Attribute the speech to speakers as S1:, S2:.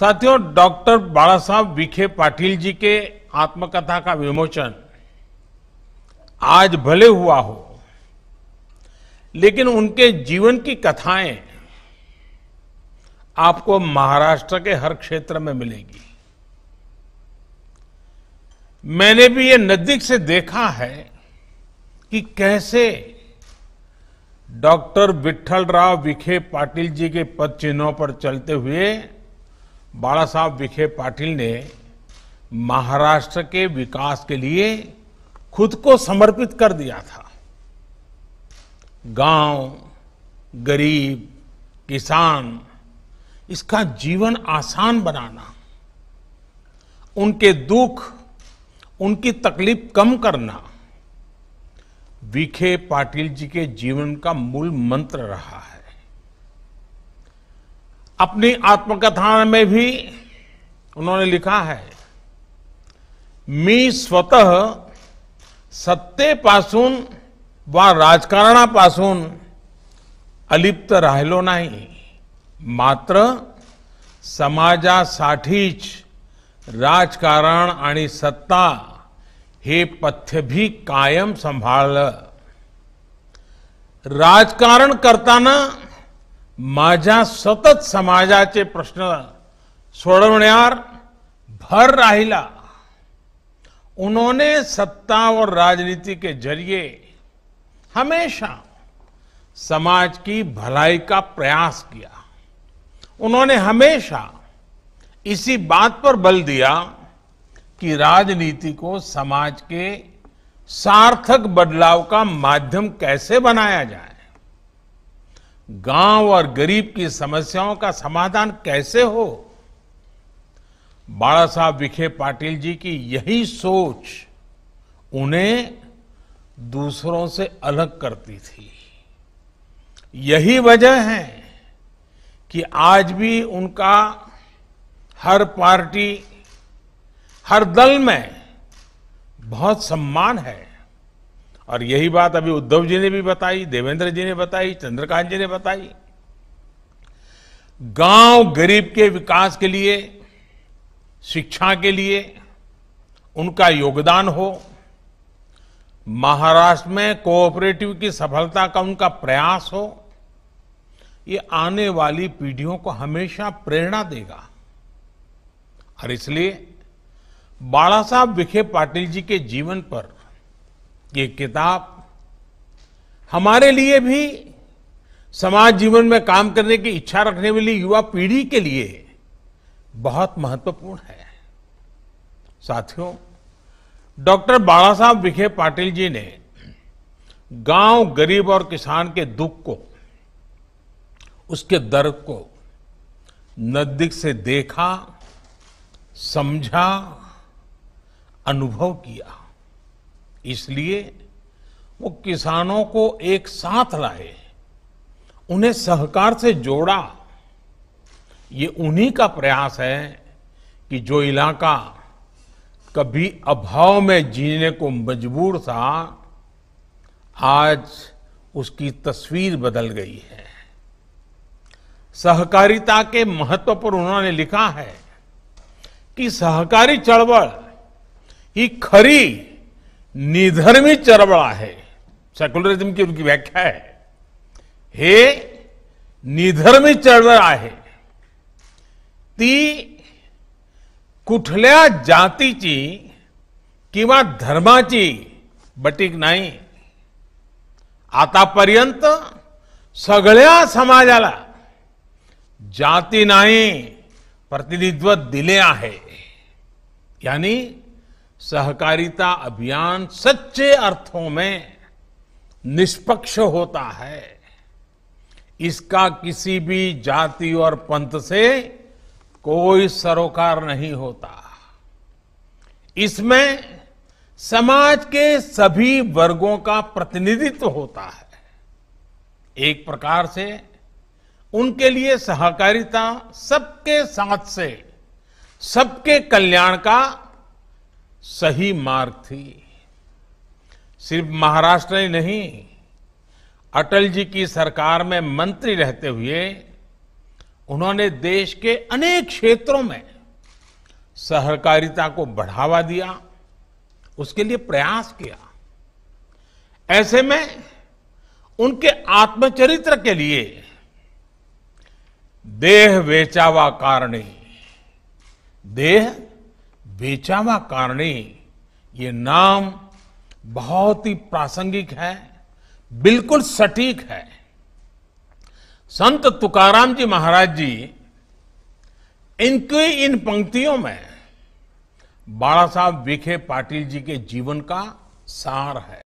S1: साथियों डॉक्टर बाला साहब विखे पाटिल जी के आत्मकथा का विमोचन आज भले हुआ हो लेकिन उनके जीवन की कथाएं आपको महाराष्ट्र के हर क्षेत्र में मिलेगी मैंने भी ये नजदीक से देखा है कि कैसे डॉक्टर विठल राव विखे पाटिल जी के पद चिन्हों पर चलते हुए बाला साहब विखे पाटिल ने महाराष्ट्र के विकास के लिए खुद को समर्पित कर दिया था गांव, गरीब किसान इसका जीवन आसान बनाना उनके दुख उनकी तकलीफ कम करना विखे पाटिल जी के जीवन का मूल मंत्र रहा अपनी आत्मकथा में भी उन्होंने लिखा है मी स्वतः सत्तेपासून वा राजकारणापासून अलिप्त राहलो नहीं मात्र साठीच राजकारण आणि सत्ता हे पथ्य भी कायम सांभाळलं राजकारण करताना माझा सतत समाजाचे प्रश्न सोडवण्यावर भर राहिला उन्होंने सत्ता और राजनीति के जरिए हमेशा समाज की भलाई का प्रयास किया उन्होंने हमेशा इसी बात पर बल दिया कि राजनीति को समाज के सार्थक बदलाव का माध्यम कैसे बनाया जाए गांव और गरीब की समस्याओं का समाधान कैसे हो बाला साहब विखे पाटिल जी की यही सोच उन्हें दूसरों से अलग करती थी यही वजह है कि आज भी उनका हर पार्टी हर दल में बहुत सम्मान है और यही बात अभी उद्धव जी ने भी बताई देवेंद्र जी ने बताई चंद्रकांत जी ने बताई गांव गरीब के विकास के लिए शिक्षा के लिए उनका योगदान हो महाराष्ट्र में कोऑपरेटिव की सफलता का उनका प्रयास हो ये आने वाली पीढ़ियों को हमेशा प्रेरणा देगा और इसलिए बाला साहब विखे पाटिल जी के जीवन पर ये किताब हमारे लिए भी समाज जीवन में काम करने की इच्छा रखने वाली युवा पीढ़ी के लिए बहुत महत्वपूर्ण है साथियों डॉक्टर बाला साहब विखे पाटिल जी ने गांव गरीब और किसान के दुख को उसके दर्द को नजदीक से देखा समझा अनुभव किया इसलिए वो किसानों को एक साथ लाए उन्हें सहकार से जोड़ा ये उन्हीं का प्रयास है कि जो इलाका कभी अभाव में जीने को मजबूर था आज उसकी तस्वीर बदल गई है सहकारिता के महत्व पर उन्होंने लिखा है कि सहकारी चळवळ ही खरी निधर्मी चळवळ आहे सेक्युलरिझम की उनकी व्याख्या आहे हे निधर्मी चळवळ आहे ती कुठल्या जातीची किंवा धर्माची बटीक नाही आतापर्यंत सगळ्या समाजाला जाती नाही प्रतिनिधित्व दिले आहे यांनी सहकारिता अभियान सच्चे अर्थों में निष्पक्ष होता है इसका किसी भी जाति और पंथ से कोई सरोकार नहीं होता इसमें समाज के सभी वर्गों का प्रतिनिधित्व होता है एक प्रकार से उनके लिए सहकारिता सबके साथ से सबके कल्याण का सही मार्ग थी सिर्फ महाराष्ट्र ही नहीं अटल जी की सरकार में मंत्री रहते हुए उन्होंने देश के अनेक क्षेत्रों में सहकारिता को बढ़ावा दिया उसके लिए प्रयास किया ऐसे में उनके आत्मचरित्र के लिए देह वेचावा कारणी देह वेचावा कारणी ये नाम बहुत ही प्रासंगिक है बिल्कुल सटीक है संत तुकाराम जी महाराज जी इनकी इन पंक्तियों में बाला साहब विखे पाटिल जी के जीवन का सार है